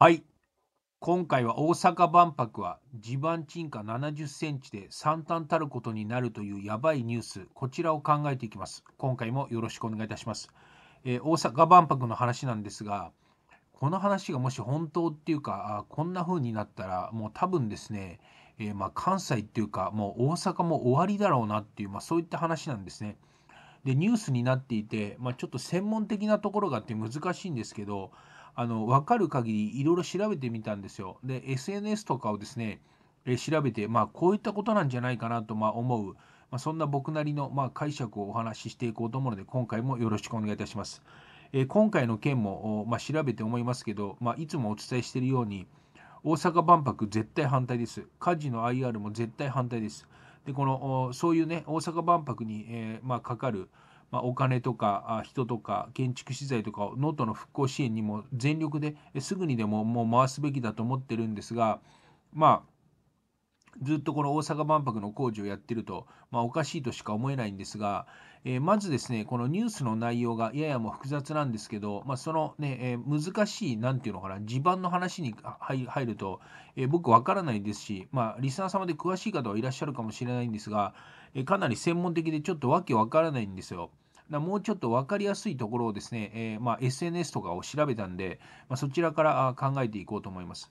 はい。今回は大阪万博は地盤沈下70センチで惨憺たることになるというやばいニュース、こちらを考えていきます。今回もよろしくお願いいたします。えー、大阪万博の話なんですが、この話がもし本当っていうか、あこんな風になったら、もう多分ですね、えー、ま関西っていうか、もう大阪も終わりだろうなっていう、まあ、そういった話なんですね。で、ニュースになっていて、まあ、ちょっと専門的なところがあって難しいんですけど、あの分かる限りいろいろ調べてみたんですよ。で SNS とかをですね調べて、まあ、こういったことなんじゃないかなとま思う、まあ、そんな僕なりのま解釈をお話ししていこうと思うので今回もよろしくお願いいたします。えー、今回の件も、まあ、調べて思いますけど、まあ、いつもお伝えしているように大阪万博絶対反対です家事の IR も絶対反対ですでこのそういうね大阪万博に、えまあ、かかる、まあ、お金とか人とか建築資材とかを能登の復興支援にも全力ですぐにでももう回すべきだと思ってるんですがまあずっとこの大阪万博の工事をやってると、まあ、おかしいとしか思えないんですが、えー、まずですね、このニュースの内容がややも複雑なんですけど、まあ、そのね、えー、難しい、何て言うのかな、地盤の話に入ると、えー、僕わからないですし、まあ、リスナー様で詳しい方はいらっしゃるかもしれないんですが、えかなり専門的でちょっとわけわからないんですよ。だもうちょっと分かりやすいところをですね、えまあ、SNS とかを調べたんで、まそちらから考えていこうと思います。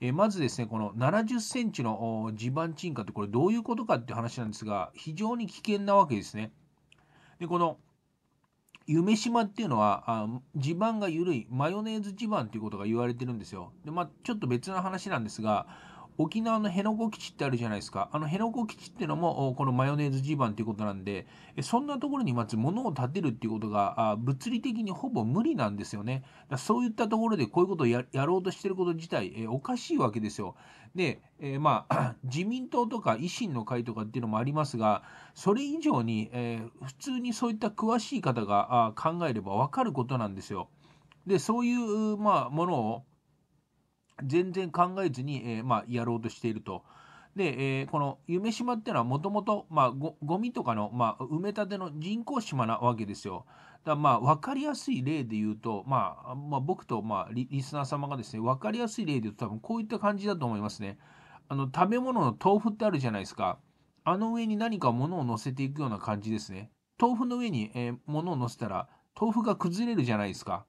えまずですね、この70センチの地盤沈下ってこれどういうことかって話なんですが、非常に危険なわけですね。で、この夢島っていうのはあ地盤が緩いマヨネーズ地盤ということが言われてるんですよ。でまあ、ちょっと別の話なんですが沖縄の辺野古基地ってあるじゃないですか。あの辺野古基地っていうのも、このマヨネーズ地盤っていうことなんで、そんなところにまず物を建てるっていうことが、物理的にほぼ無理なんですよね。だそういったところでこういうことをやろうとしてること自体、えおかしいわけですよ。で、えー、まあ、自民党とか維新の会とかっていうのもありますが、それ以上に、えー、普通にそういった詳しい方が考えればわかることなんですよ。で、そういう、まあ、ものを、全然考えずに、えー、まあ、やろうとしていると。で、えー、この夢島っていうのはもともとゴミとかの、まあ、埋め立ての人工島なわけですよ。だまあ分かりやすい例で言うと、まあ、まあ、僕と、まあリ、リスナー様がですね分かりやすい例で言うと多分こういった感じだと思いますね。あの食べ物の豆腐ってあるじゃないですか。あの上に何か物を乗せていくような感じですね。豆腐の上に、えー、物を乗せたら豆腐が崩れるじゃないですか。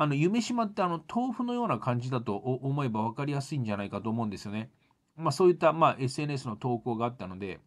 あの、夢島ってあの、豆腐のような感じだと思えば分かりやすいんじゃないかと思うんですよね。まあ、そういった、まあ、SNS の投稿があったので、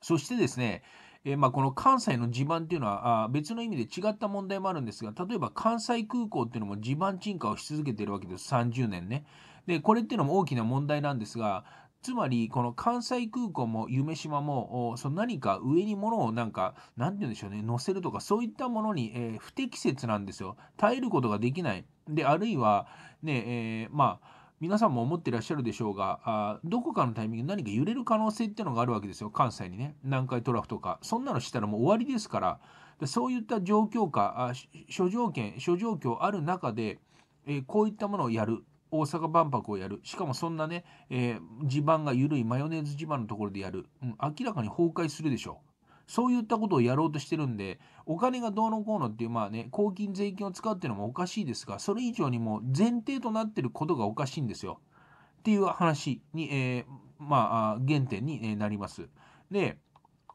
そしてですね、えー、まあ、この関西の地盤っていうのはあ別の意味で違った問題もあるんですが、例えば関西空港っていうのも地盤沈下をし続けてるわけです、30年ね。で、これっていうのも大きな問題なんですが、つまりこの関西空港も夢島もその何か上に物をなんかんて言うんでしょうね載せるとかそういったものに、えー、不適切なんですよ耐えることができないであるいはねえー、まあ皆さんも思ってらっしゃるでしょうがあどこかのタイミングで何か揺れる可能性っていうのがあるわけですよ関西にね南海トラフとかそんなのしたらもう終わりですからでそういった状況下諸条件諸状況ある中で、えー、こういったものをやる大阪万博をやるしかもそんなね、えー、地盤が緩いマヨネーズ地盤のところでやる、うん、明らかに崩壊するでしょそういったことをやろうとしてるんで、お金がどうのこうのっていう、まあね、公金、税金を使うっていうのもおかしいですが、それ以上にも前提となってることがおかしいんですよ。っていう話に、えー、まあ、原点になります。で、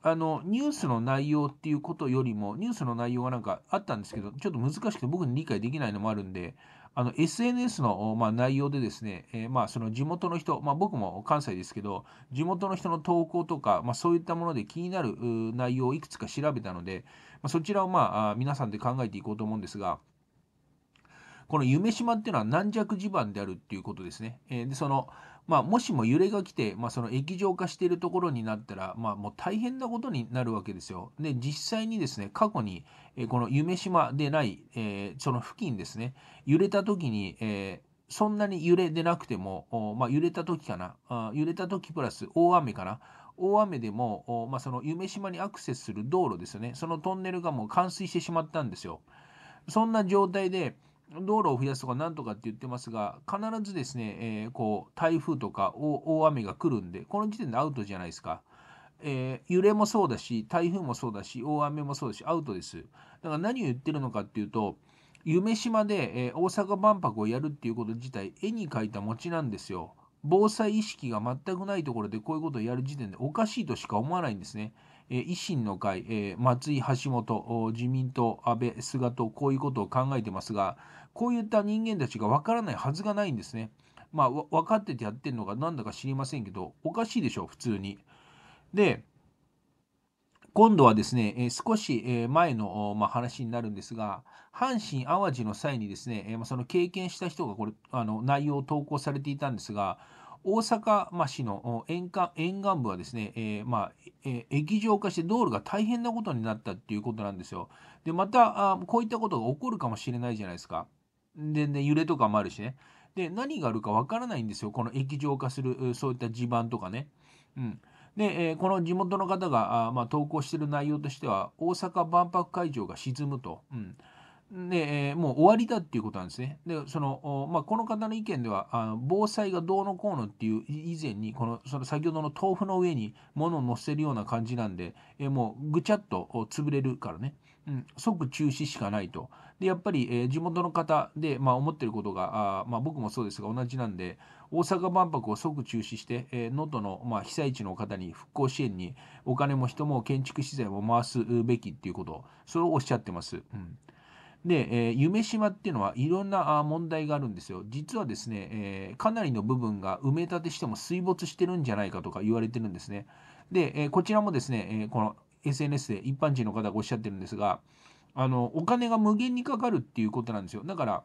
あの、ニュースの内容っていうことよりも、ニュースの内容がなんかあったんですけど、ちょっと難しくて僕に理解できないのもあるんで、あの SNS の、まあ、内容でですね、えー、まあ、その地元の人、まあ、僕も関西ですけど、地元の人の投稿とか、まそういったもので気になる内容をいくつか調べたので、まそちらを、まあ、皆さんで考えていこうと思うんですが、この夢島っていうのは軟弱地盤であるっていうことですね。えー、でそのまあ、もしも揺れが来て、まあ、その液状化しているところになったら、まあ、もう大変なことになるわけですよ。で、実際にですね、過去に、えこの夢島でない、えー、その付近ですね、揺れた時に、えーそんなに揺れでなくても、まあ、揺れた時かなあ、揺れた時プラス大雨かな、大雨でも、まあ、その夢島にアクセスする道路ですよね、そのトンネルがもう冠水してしまったんですよ。そんな状態で、道路を増やすとかなんとかって言ってますが、必ずですね、えー、こう台風とか大雨が来るんで、この時点でアウトじゃないですか。えー、揺れもそうだし、台風もそうだし、大雨もそうだし、アウトです。だから何を言ってるのかっていうと、夢島で、えー、大阪万博をやるっていうこと自体、絵に描いた餅なんですよ。防災意識が全くないところでこういうことをやる時点でおかしいとしか思わないんですね。維新の会、松井、橋本、自民党、安倍、菅と、こういうことを考えてますが、こういった人間たちがわからないはずがないんですね。まあ、分かっててやってるのかなんだか知りませんけど、おかしいでしょ、普通に。で、今度はですね、え少し前の、ま話になるんですが、阪神・淡路の際にですね、えその経験した人がこれあの内容を投稿されていたんですが、大阪、まあ、市の沿岸沿岸部はですね、えー、まあ、えー、液状化して道路が大変なことになったっていうことなんですよ。で、また、あこういったことが起こるかもしれないじゃないですか。で、ね、揺れとかもあるしね。で、何があるかわからないんですよ。この液状化する、そういった地盤とかね。うん。で、えー、この地元の方があ、まあ、投稿している内容としては、大阪万博会場が沈むと。うんね、もう終わりだっていうことなんですね。で、その、まあ、この方の意見では、あの防災がどうのこうのっていう以前に、この、その先ほどの豆腐の上に物を乗せるような感じなんで、えもうぐちゃっと潰れるからね、うん、即中止しかないと。で、やっぱり、えー、地元の方で、まあ、思ってることが、あまあ、僕もそうですが同じなんで、大阪万博を即中止して、能、え、登、ー、の、まあ、被災地の方に復興支援にお金も人も建築資材も回すべきっていうこと、それをおっしゃってます。うんで、えー、夢島っていうのはいろんな問題があるんですよ。実はですね、えー、かなりの部分が埋め立てしても水没してるんじゃないかとか言われてるんですね。で、えー、こちらもですね、えこの SNS で一般人の方がおっしゃってるんですが、あのお金が無限にかかるっていうことなんですよ。だから、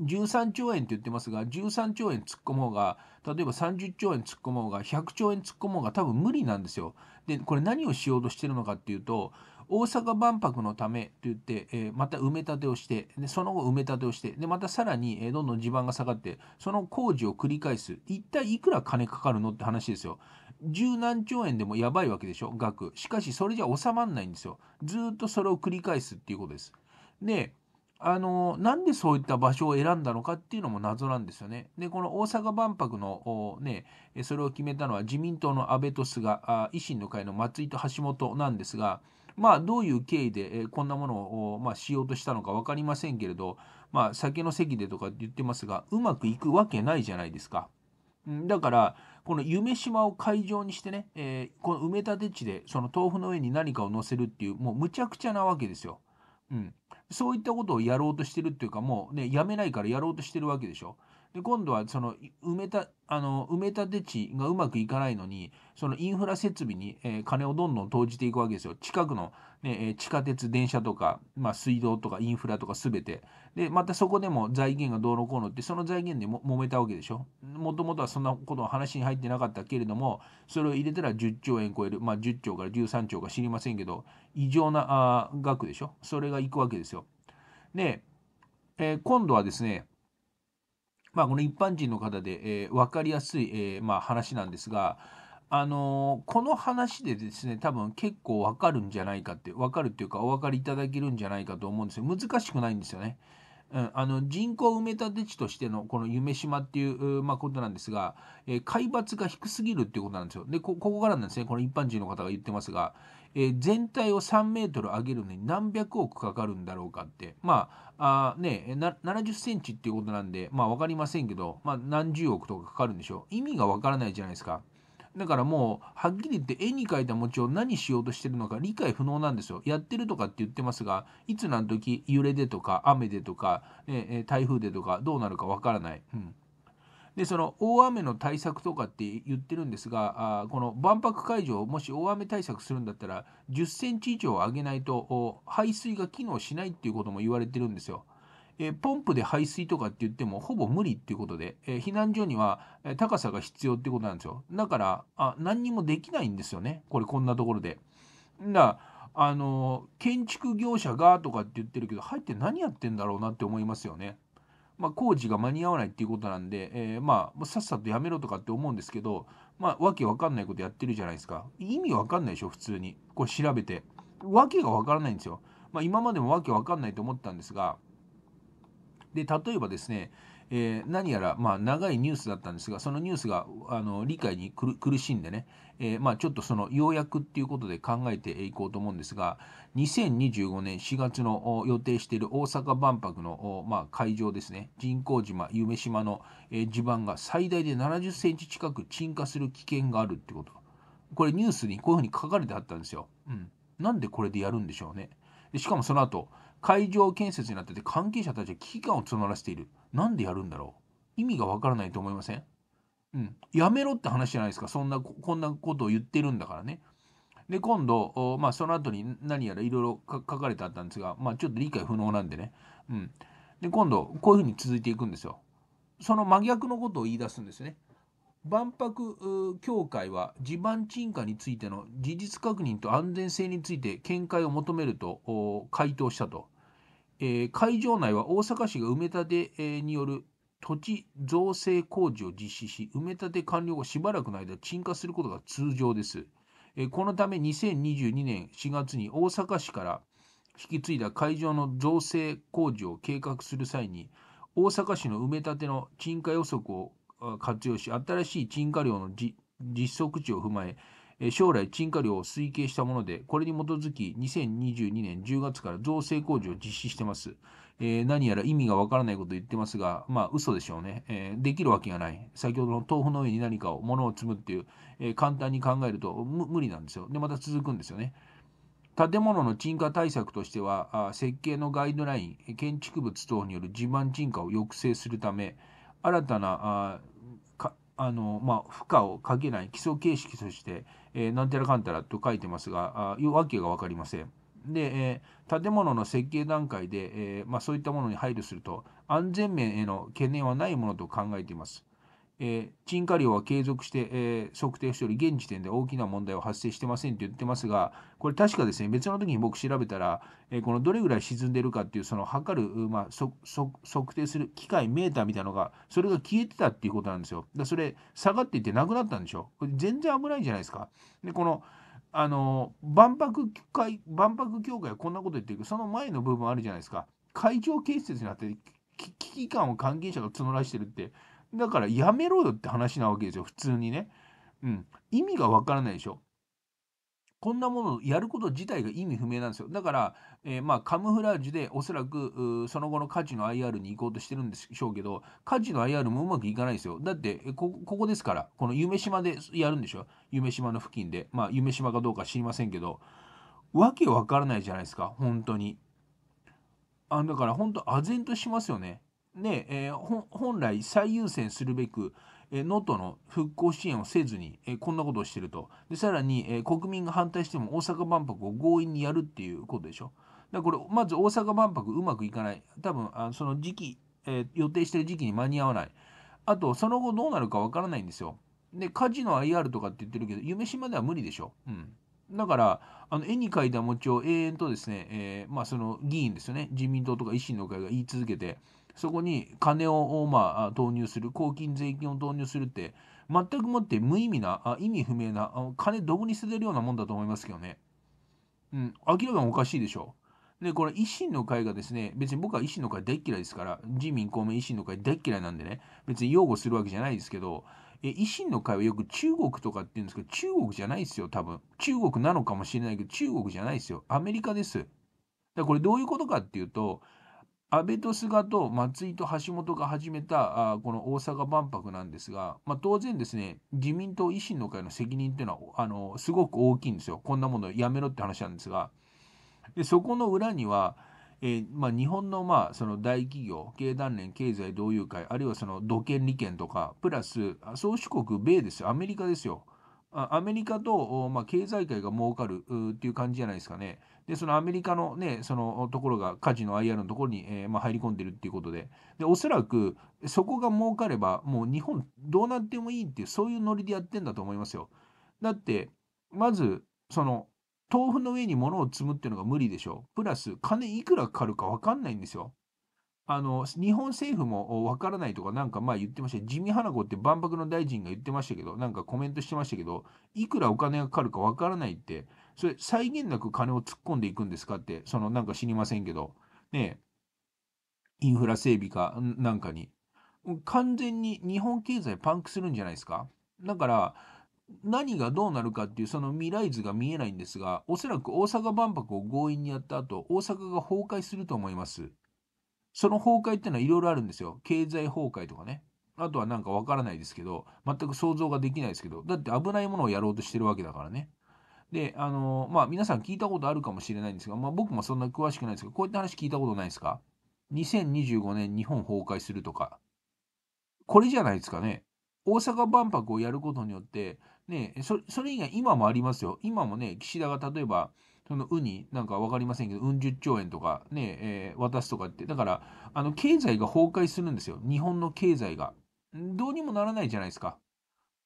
13兆円って言ってますが、13兆円突っ込もうが、例えば30兆円突っ込もうが、100兆円突っ込もうが、多分無理なんですよ。で、これ何をしようとしてるのかっていうと、大阪万博のためと言って、えー、また埋め立てをしてでその後埋め立てをしてでまたさらに、えー、どんどん地盤が下がってその工事を繰り返す一体いくら金かかるのって話ですよ十何兆円でもやばいわけでしょ額しかしそれじゃ収まんないんですよずっとそれを繰り返すっていうことですであのなんでそういった場所を選んだのかっていうのも謎なんですよね。でこの大阪万博のねそれを決めたのは自民党の安倍と菅維新の会の松井と橋本なんですがまあ、どういう経緯で、えこんなものを、まあ、しようとしたのか分かりませんけれど、まあ、酒の席でとか言ってますがうまくいくわけないじゃないですか。だからこの夢島を会場にしてね、えー、この埋め立て地でその豆腐の上に何かを乗せるっていうもうむちゃくちゃなわけですよ。うん、そういったことをやろうとしてるっていうかもうねやめないからやろうとしてるわけでしょ。で今度はその埋めたあの埋め立て地がうまくいかないのにそのインフラ設備に、え金をどんどん投じていくわけですよ近くの、ね、地下鉄電車とか、まあ、水道とかインフラとか全てでまたそこでも財源がどうのこうのってその財源でも揉めたわけでしょもともとはそんなことは話に入ってなかったけれどもそれを入れたら10兆円超える、まあ、10兆から13兆か知りませんけど異常なあ額でしょそれがいくわけですよで、えー、今度はですねまあ、この一般人の方で、えー、分かりやすい、えー、まあ、話なんですが、あのー、この話でですね多分結構分かるんじゃないかって分かるっていうかお分かりいただけるんじゃないかと思うんですよ難しくないんですよね。うん、あの人口埋め立て地としてのこの夢島っていう、まあ、ことなんですが、えー、海抜が低すぎるっていうことなんですよ。でここからなんですねこの一般人の方が言ってますが、えー、全体を3メートル上げるのに何百億かかるんだろうかってまああねな70センチっていうことなんでまあ分かりませんけど、まあ、何十億とかかかるんでしょう意味が分からないじゃないですか。だからもうはっきり言って絵に描いた餅を何しようとしてるのか理解不能なんですよ。やってるとかって言ってますがいつ何時揺れでとか雨でとか、え台風でとかどうなるかわからない。うんでその大雨の対策とかって言ってるんですがあこの万博会場もし大雨対策するんだったら1 0ンチ以上上げないと排水が機能しないっていうことも言われてるんですよ。えポンプで排水とかって言ってもほぼ無理っていうことで、え避難所には高さが必要ってことなんですよだからあ何にもできないんですよねこれこんなところで。だあの建築業者がとかって言ってるけど入って何やってんだろうなって思いますよね。まあ、工事が間に合わないっていうことなんで、えー、まあさっさとやめろとかって思うんですけど、まあ、わわかんないことやってるじゃないですか意味わかんないでしょ普通にこれ調べて訳がわからないんですよ、まあ、今までも訳わかんないと思ったんですがで例えばですね、えー、何やら、まあ、長いニュースだったんですが、そのニュースがあの理解に苦しんでね、えー、まあ、ちょっとその要約っていうことで考えていこうと思うんですが、2025年4月の予定している大阪万博の、まあ、会場ですね、人工島、夢島の、えー、地盤が最大で70センチ近く沈下する危険があるってこと。これニュースにこういうふうに書かれてあったんですよ。うん、なんでこれでやるんでしょうね。でしかもその後会場建設になってて関係者たちは危機感を募らせている。なんでやるんだろう意味がわからないと思いませんうん。やめろって話じゃないですか。そんな、こんなことを言ってるんだからね。で、今度、まあ、その後に何やらいろいろ書かれてあったんですが、まあ、ちょっと理解不能なんでね。うん。で、今度、こういうふうに続いていくんですよ。その真逆のことを言い出すんですね。万博協会は地盤沈下についての事実確認と安全性について見解を求めると回答したと、えー、会場内は大阪市が埋め立てによる土地造成工事を実施し埋め立て完了後しばらくの間沈下することが通常です、えー、このため2022年4月に大阪市から引き継いだ会場の造成工事を計画する際に大阪市の埋め立ての沈下予測を活用し新しい沈下量の実測値を踏まえ将来沈下量を推計したものでこれに基づき2022年10月から造成工事を実施してます、えー、何やら意味がわからないこと言ってますがまあ嘘でしょうね、えー、できるわけがない先ほどの豆腐の上に何かを物を積むっていう、えー、簡単に考えると無理なんですよでまた続くんですよね建物の沈下対策としては設計のガイドライン建築物等による地盤沈下を抑制するため新たなあのまあ、負荷をかけない基礎形式として、えー、なんたらかんたらと書いてますがあいうわけが分かりません。で、えー、建物の設計段階で、えー、まあ、そういったものに配慮すると安全面への懸念はないものと考えています。えー、沈下量は継続して、えー、測定しており、現時点で大きな問題は発生してませんと言ってますが、これ確かですね、別の時に僕調べたら、えー、このどれぐらい沈んでるかっていう、その測る、まあ、測定する機械、メーターみたいなのが、それが消えてたっていうことなんですよ。だそれ、下がっていってなくなったんでしょ。これ全然危ないじゃないですか。で、この、あの、万博会、万博協会はこんなこと言ってるけど、その前の部分あるじゃないですか。会場建設になって、危機感を関係者が募らしてるって、だからやめろよって話なわけですよ普通にね。うん、意味がわからないでしょ。こんなものやること自体が意味不明なんですよ。だから、えー、まあ、カムフラージュでおそらくその後の価値の IR に行こうとしてるんでしょうけど、価値の IR もうまくいかないですよ。だってこ、ここですから、この夢島でやるんでしょ。夢島の付近で。まあ、夢島かどうか知りませんけど、わけわからないじゃないですか、本当に。あだから、本当、唖然としますよね。ねえー、本来最優先するべく能登、えー、の復興支援をせずに、えー、こんなことをしてるとでさらに、えー、国民が反対しても大阪万博を強引にやるっていうことでしょだからこれまず大阪万博うまくいかない多分あその時期、え予定してる時期に間に合わないあとその後どうなるかわからないんですよでカジノ IR とかって言ってるけど夢島では無理でしょうんだから、あの絵に描いた餅を永遠とですね、えー、まあ、その議員ですよね、自民党とか維新の会が言い続けて、そこに金を、まあ、投入する、公金、税金を投入するって、全くもって無意味な、意味不明な、金どこに捨ててるようなもんだと思いますけどね。うん、明らかにおかしいでしょ。で、これ、維新の会がですね、別に僕は維新の会大嫌いですから、自民、公明、維新の会大嫌いなんでね、別に擁護するわけじゃないですけど、え維新の会はよく中国とかって言うんですけど、中国じゃないですよ、多分。中国なのかもしれないけど、中国じゃないですよ。アメリカです。だこれどういうことかっていうと、安倍と菅と松井と橋本が始めたあこの大阪万博なんですが、まあ、当然ですね自民党維新の会の責任っていうのはあのすごく大きいんですよこんなものやめろって話なんですがでそこの裏には、えー、まあ、日本の,、まあその大企業経団連経済同友会あるいはその土建利権とかプラス宗主国米ですよアメリカですよアメリカと、まあ、経済界が儲かるっていう感じじゃないですかね。でそのアメリカの,、ね、そのところがカジノ IR のところに、えー、まあ、入り込んでるっていうことででおそらくそこが儲かればもう日本どうなってもいいっていうそういうノリでやってんだと思いますよ。だってまずその豆腐の上に物を積むっていうのが無理でしょプラス金いくらかかるか分かんないんですよ。あの日本政府も分からないとか、なんかまあ言ってました、地味花子って万博の大臣が言ってましたけど、なんかコメントしてましたけど、いくらお金がかかるか分からないって、それ、際限なく金を突っ込んでいくんですかって、そのなんか知りませんけど、ねインフラ整備かなんかに。完全に日本経済パンクするんじゃないですか。だから、何がどうなるかっていうその未来図が見えないんですが、おそらく大阪万博を強引にやった後、大阪が崩壊すると思います。その崩壊ってのはいろいろあるんですよ。経済崩壊とかね。あとはなんかわからないですけど、全く想像ができないですけど、だって危ないものをやろうとしてるわけだからね。で、あの、まあ、皆さん聞いたことあるかもしれないんですが、まあ、僕もそんな詳しくないですけど、こういった話聞いたことないですか ?2025 年日本崩壊するとか。これじゃないですかね。大阪万博をやることによって、ね、それ以外今もありますよ。今もね、岸田が例えば、そのウニなんか分かりませんけど、うん十兆円とかね、えー、渡すとかって、だから、あの、経済が崩壊するんですよ。日本の経済が。どうにもならないじゃないですか。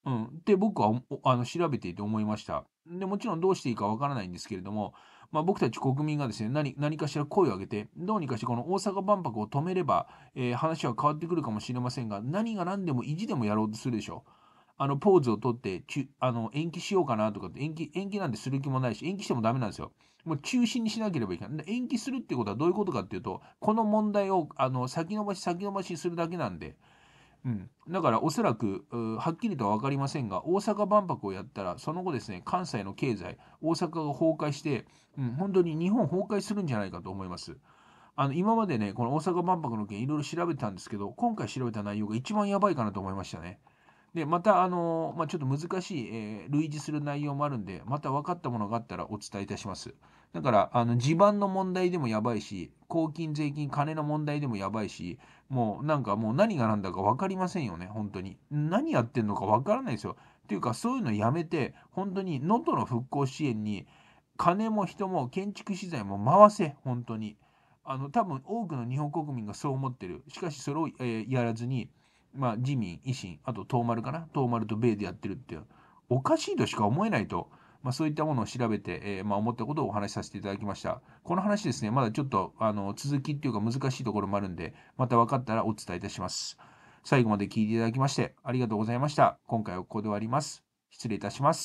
うん、って僕はあの調べていて思いました。でもちろんどうしていいかわからないんですけれども、まあ、僕たち国民がですね何何かしら声を上げてどうにかしてこの大阪万博を止めれば、えー、話は変わってくるかもしれませんが何が何でも意地でもやろうとするでしょう。あのポーズをとってちあの延期しようかなとかって延期延期なんてする気もないし延期してもダメなんですよ。もう中止にしなければいけない。延期するってことはどういうことかっていうとこの問題をあの先延ばし先延ばしするだけなんで。うん、だからおそらくはっきりとは分かりませんが大阪万博をやったらその後ですね関西の経済大阪が崩壊して、うん、本当に日本崩壊するんじゃないかと思います。あの今までねこの大阪万博の件いろいろ調べたんですけど今回調べた内容が一番やばいかなと思いましたね。で、また、あのまあ、ちょっと難しい、えー、類似する内容もあるんで、また分かったものがあったらお伝えいたします。だから、あの、地盤の問題でもやばいし、公金、税金、金の問題でもやばいし、もうなんかもう何が何だか分かりませんよね、本当に。何やってんのか分からないですよ。っていうか、そういうのやめて、本当に能登の復興支援に、金も人も建築資材も回せ、本当に。あの、多分多くの日本国民がそう思ってる。しかし、それを、えー、やらずに、まあ、自民、維新、あと東丸かな、東丸と米でやってるっていう、おかしいとしか思えないと、まあ、そういったものを調べて、えー、まあ、思ったことをお話しさせていただきました。この話ですね、まだちょっとあの続きっていうか難しいところもあるんで、また分かったらお伝えいたします。最後まで聞いていただきましてありがとうございました。今回はここで終わります。失礼いたします。